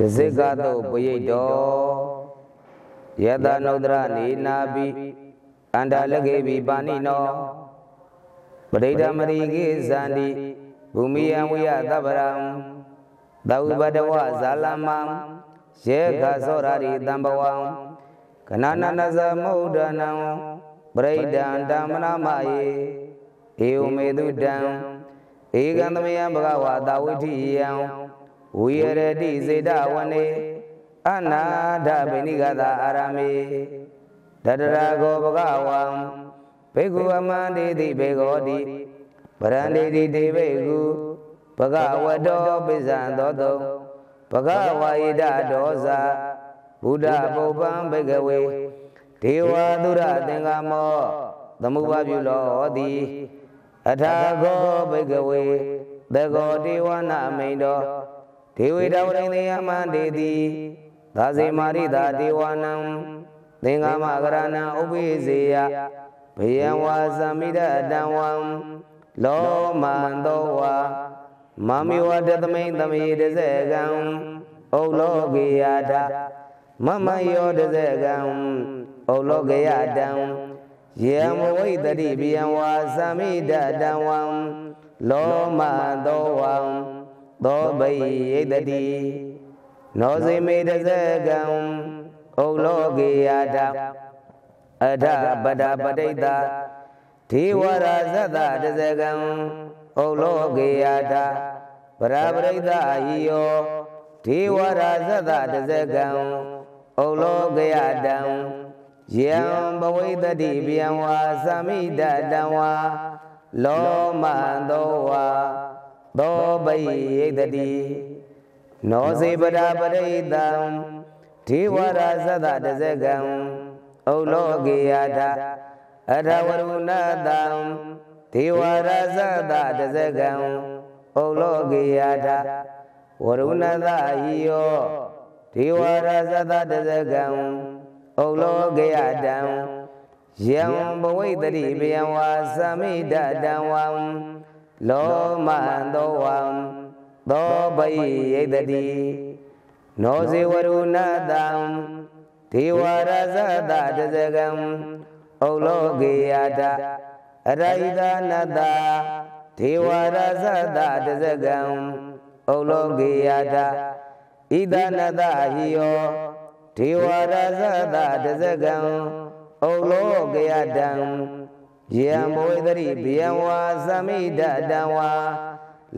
တဇိကတုပယိတောယတနုဒရနေနာပိအန္တလကေပိပါဏိနောပရိဒမရိကိဇန္တိဘူမိယံဝိယသဗ္ဗရံသဝိဘဒဝဇာလမံယေခသောရာရိတံဘဝံကနနနသမုဒ္ဒနံပရိဒံဓမ္မနာမယေဧဝမေတုတံဧကံသမယံဘဂဝါတာဝိထိယံဝိရတိစေတဝနေအနာဒဗိနိကသာအာရမေတတရာဂောဘဂဝံဘေကုအမန္တိတိဘေဂောတိပရန္တိတိဒေဝေကုဘဂဝတောပိစ္ဆံသောတုဘဂဝါယိတဒောဇာဘုဒ္ဓပုပ္ပံဘေကဝေဒေဝသုရသင်္ကမောသမုပ္ပါပြုလောဟောတိအထာဂောဘေကဝေသဂောဒေဝနာမိန်တော်ဒေဝေတဝရိန္ဒယမတေတိသာစေမာရိတာဒေဝနံသင်္ဃမကရဏံဥပိစေယဘေယဝါသမိတတံဝံလောမန္တောဝါမမေဝတသမိန်သမေတဇေကံဩလောကေယတာမမယောတဇေကံဩလောကေယတံယေမဝိတတိဘိယဝါသမိတတံဝံလောမန္တောဝံသောဘိယိတတိနောဇိမေတဇကံဩလောကေယတအဒပဒပတိတဒေဝရာဇတတဇကံဩလောကေယတပရပရိတဟိယောဒေဝရာဇတတဇကံဩလောကေယတံယံဘဝိတတိဗျံဝါသမိတတံဝါလောမန္တောဝါသောပိယိတတိနောစေပရာပရိတံဒေဝရာသတ္တတဇကံဩလောကေယတာအထဝရုဏတံဒေဝရာသတ္တတဇကံဩလောကေယတာဝရုဏသဟိယောဒေဝရာသတ္တတဇကံဩလောကေယတံယံဘဝိတ္တိဘယံဝါသမိတတံဝံလောမံသောဝံသောဘိယိတတိနောဇေဝရုဏတံဒေဝရဇတတဇကံဩလောကေယတအရိဒနတဒေဝရဇတတဇကံဩလောကေယတဣဒနတဟိယောဒေဝရဇတတဇကံဩလောကေယတံယေံဘဝေတရိဘယံဝါသမိတတံဝါ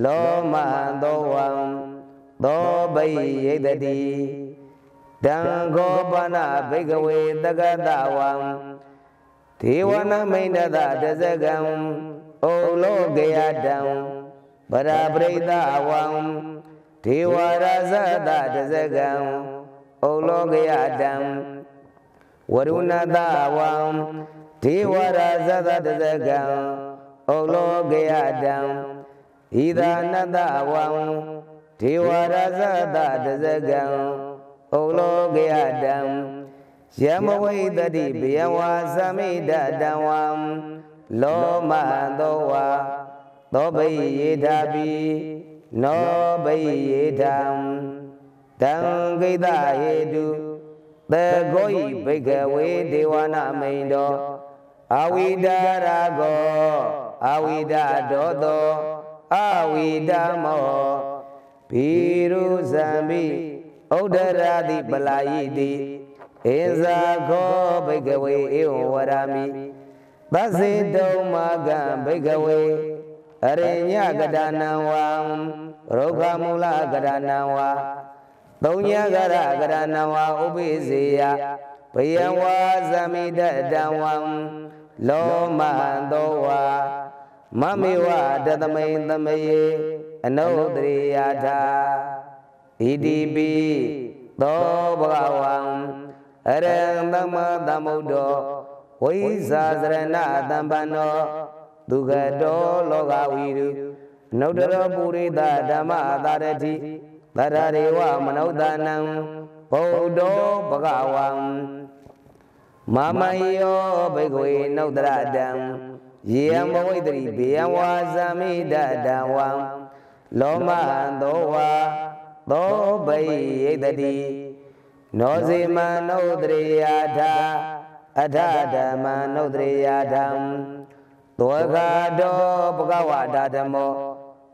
လောမသောဝံသောဘိယိတတိတံခောပနဘိကဝေတကတဝံဒေဝနမိန္ဒတတဇကံဩလောကယတံပရပရိသဝံဒေဝရဇတတဇကံဩလောကယတံဝရုဏတဝံဒေဝရာဇသတဇကံဩလောကယတံဣဒာနတဝံဒေဝရာဇသတဇကံဩလောကယတံယမဝိတတိဘယဝါသမိတတံဝံလောမသောဝါသောဘိယေတာပိနောဘိယေတံတံဂိတဟေတုတေဂောဤဘိကဝေဒေဝနာမိန်တော်အဝိဒရာကောအဝိဒဒောသောအဝိဒမောဘီရုဇံပိဩဒရာတိပလာယိတိဧဇာခောဘိကဝေဧဝဝရမိသစေတုံမာကံဘိကဝေအရိညကဒနံဝံရောဂမူလကဒနံဝါသုံးညကရကဒနံဝါဥပိစေယဘယံဝါဇမိတတံဝံလောမသောဝါမမေဝတသမိန်သမယေအနုတ္တရိယာထာဣတိပိသောဘဂဝံအရဟံသမ္မာသမ္ဗုဒ္ဓောဝိဇာစရဏသမ္ပန္နောဒုက္ခတောလောကဝိရုနုတ္တရပုရိသဓမ္မသာရတိသရရေဝမနုဿာနံဘုဒ္ဓောဘဂဝံမာမံယောဘိကဝေနုတ္တရတံယေယံဘဝိတ္တိဘေယံဝါဇာမိတတံဝံလောမဟံသောဝါသောဘိယိတတိနောဇိမံနုတ္တရိယာထအထဓမ္မနုတ္တရိယာထံသောခာတောဘဂဝတာဓမ္မော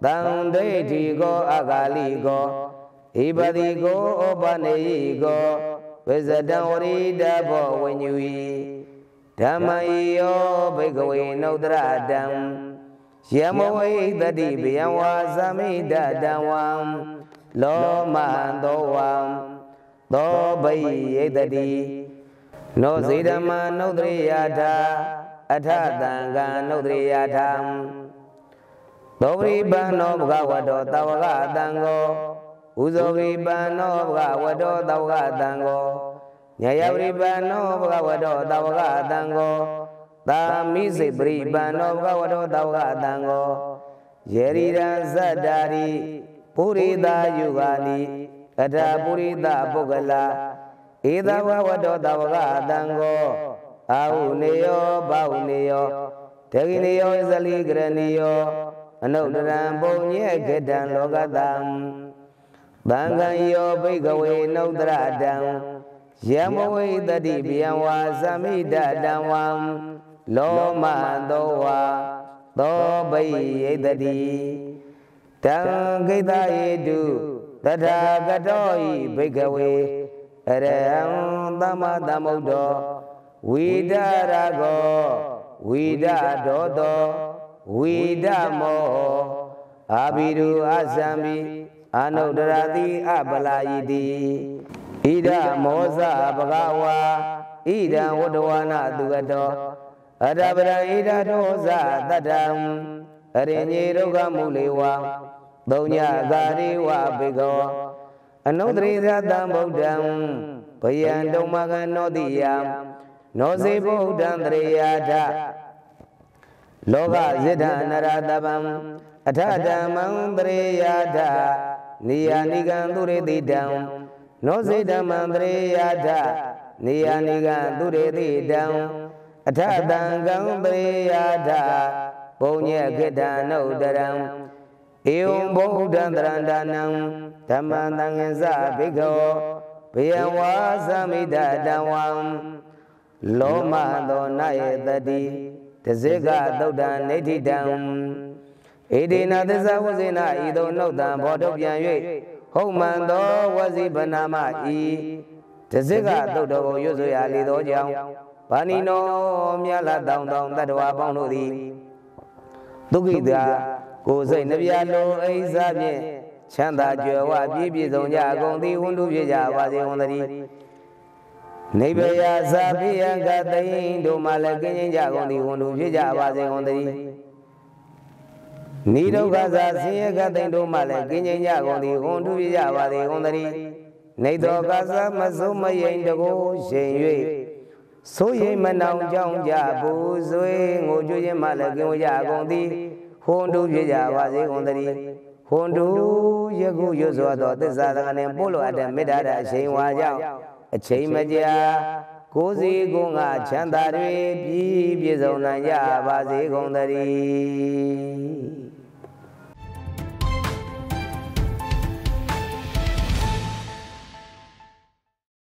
တံဒိဋ္ဌိကောအဂါလိကောဣပတိကောဩပနေယိကောဝိဇတံဝရိတဘောဝิญူဤဓမ္မယေယောဘိကဝေနုတ္တရတံယမဝိတတိဗယံဝါသမိတတံဝံလောမံသောဝံသောဘိယိတတိနောဇေဓမ္မနုတ္တရိယာထာအထတံကံနုတ္တရိယာထာသောဝိပန္နောဘဂဝတောတဝကတံကိုဥဇောဂိပန္နောဘဂဝတောတဝကတံကိုညယပရိပန္နောဘဂဝတောတဝကတံကိုသာမိစေပရိပန္နောဘဂဝတောတဝကတံကိုယေရီရံဇတ္တာရိပုရိသယုဂာနိကထာပုရိသပုဂ္ဂလာဧသဝဝတောတဝကတံကိုအာဟုနေယောဘဟုနေယောဒေဂိနေယောဇလိကရဏီယောအနုတ္တရံပုံညေကတံလောကတံသံဃံယောဘိကဝေနုတ္တရတံယမဝိတတိဗျံဝါသမိတတံဝံလောမသောဝါသောဘိယိတတိတံဂိတယေတုတထာကတောဤဘိကဝေအရဟံသမ္မာသမ္ဗုဒ္ဓောဝိဒရကောဝိဒဒောတောဝိဒမောအာဘိရုအသံမိအနုတရတိအပလာယိတိဣဒမောဇဘဂဝါဣဒံဝတ္တဝနာသူကတောအတပရဣဒဒောဇတတံအရိညေဒုက္ခမူလေဝသုံညသာရိဝဘေကောအနုတရိသတံဗုဒ္ဓံဘယံတုံမကနောတိယနောစေဗုဒ္ဓံတရေယာထလောကဇိဒ္ဓနရတပံအထဓမ္မံတရေယာထနေယနိကံသူရေတိတံနောစေတမံတရေယထနေယနိကံသူရေတိတံအထတံကံပရိယထပုံညေကိတံနုတရံဧဝံဗုဒ္ဓံတရန္တနံဓမ္မတံငဇဘိကဝဘယဝါသမိတတဝံလောမသောနယေတတိတဇိကသုတ်တံနေတိတံဧဒေနာသစ္စာဝဇိနာဤသို့နှုတ်တံဘောတုပြန်၍ဟုတ်မှန်သောဝဇိပနာမဤတဇိကသုတ်တော်ကိုရွတ်ဆိုရလေသောကြောင့်ဗာဏိနောမြတ်လာတောင်းတောင်းတတ္တဝါပေါင်းတို့သည်ဒုက္ခိတာကိုယ်စိတ်နှပြလိုအိစဖြင့်ချမ်းသာကြွယ်ဝပြည့်ပြည့်စုံကြအကုန်သည်ဝန်တုဖြစ်ကြပါစေဝန်တည်းနိဗ္ဗယာဇာပိယကတိန်တို့မှလည်းကင်းကျင်ကြကုန်သည်ဝန်တုဖြစ်ကြပါစေဝန်တည်းနိဒုက္ခသာဆင်းရဲကတိန်တို့မှလည်းကင်းငြိမ်ကြကုန်သည်ဝန်ထုပြကြပါသည်ဝန်တည်းနေတော်ကစားမဆုံးမရင်တကိုရှင်၍ဆိုရင်မနောင်ကြောင်းကြဘူးဆွေငိုကြွခြင်းမှလည်းကင်းဝကြကုန်သည်ဝန်ထုပြကြပါသည်ဝန်တည်းဟွန်တူယခုရွတ်စွာသောသစ္စာသကနဲ့ပို့လိုအပ်တဲ့မေတ္တာဓာတ်အချိန်ဝါကြောင့်အချိန်မကြာကိုယ်စီကိုယ်ငါချမ်းသာတွေပြည့်ပြည့်စုံနိုင်ကြပါစေကုန်သတည်း